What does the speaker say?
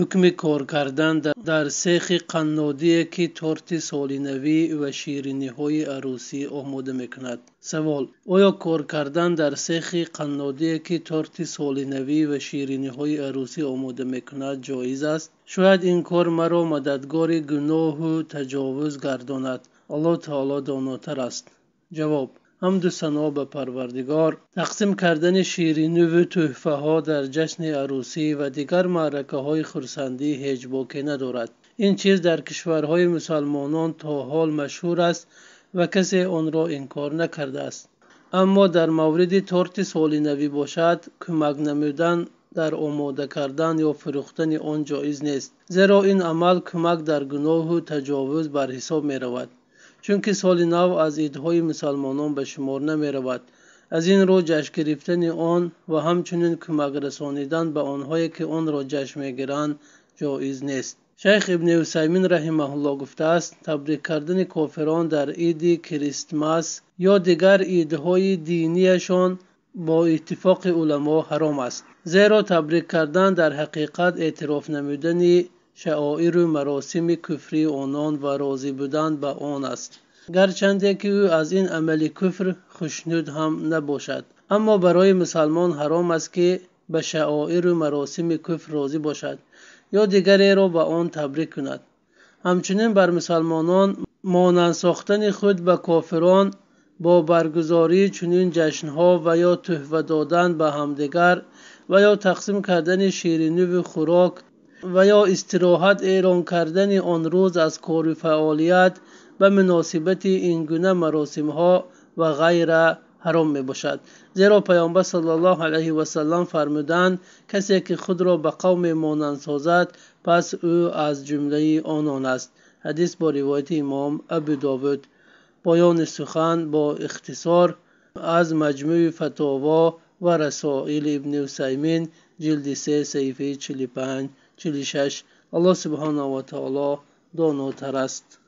ҳукми кор кардан дар сехи қаннодие ки торти солинавӣ ва шириниҳои арӯсӣ омода мекунад савол оё кор кардан дар сехи қаннодие ки торти солинавӣ ва шириниҳои арӯсӣ омода мекунад ҷоиз аст шояд ин кор маро мададгори гуноҳу таҷовуз гардонад аллоҳ таоло донотар аст ҷавоб ҳамду сано ба парвардигор тақсим кардани шириниву тӯҳфаҳо дар ҷашни арӯсӣ ва дигар маъракаҳои хурсандӣ ҳеҷбоке надорад ин чиз дар кишварҳои мусалмонон то ҳол машҳур аст ва касе онро инкор накардааст аммо дар мавриди торти солинавӣ бошад кӯмак намудан дар омода кардан ё фурӯхтани он ҷоиз нест зеро ин амал кӯмак дар гуноҳу таҷовуз бар ҳисоб меравад чунки соли нав аз идҳои мусалмонон ба шумор намеравад аз ин рӯ ҷашн гирифтани он ва ҳамчунин кӯмак расонидан ба онҳое ки онро ҷашн мегиранд ҷоиз нест шайх ибни усаймин раҳимаҳулло гуфтааст табрик кардани кофирон дар иди кристмас ё дигар идҳои диниашон бо иттифоқи уламо ҳаром аст зеро табрик кардан дар ҳақиқат эътироф намудани шаоиру маросими куфри онон ва розӣ будан ба он аст гарчанде ки ӯ аз ин амали куфр хушнуд ҳам набошад аммо барои мусалмон ҳаром аст ки ба шаоиру маросими куфр розӣ бошад ё дигареро ба он табрик кунад ҳамчунин бар мусалмонон монанд сохтани худ ба кофирон бо баргузории чунин ҷашнҳо ва ё тӯҳфа додан ба ҳамдигар ва ё тақсим кардани ширинӯву хӯрок ва ё истироҳат эълон кардани он рӯз аз кори фаъолият ба муносибати ин гуна маросимҳо ва ғайра ҳаром мебошад зеро паёмбар сал л васалам фармуданд касе ки худро ба қавме монанд созад пас ӯ аз ҷумлаи онон аст ҳадис бо ривояти имом абу довуд поёни сухан бо ихтисор аз маҷмӯи фатово ва расоили ибни усаймин ҷилди се саифаи чили панҷ 46 الله سبحانه و تعالی دانو است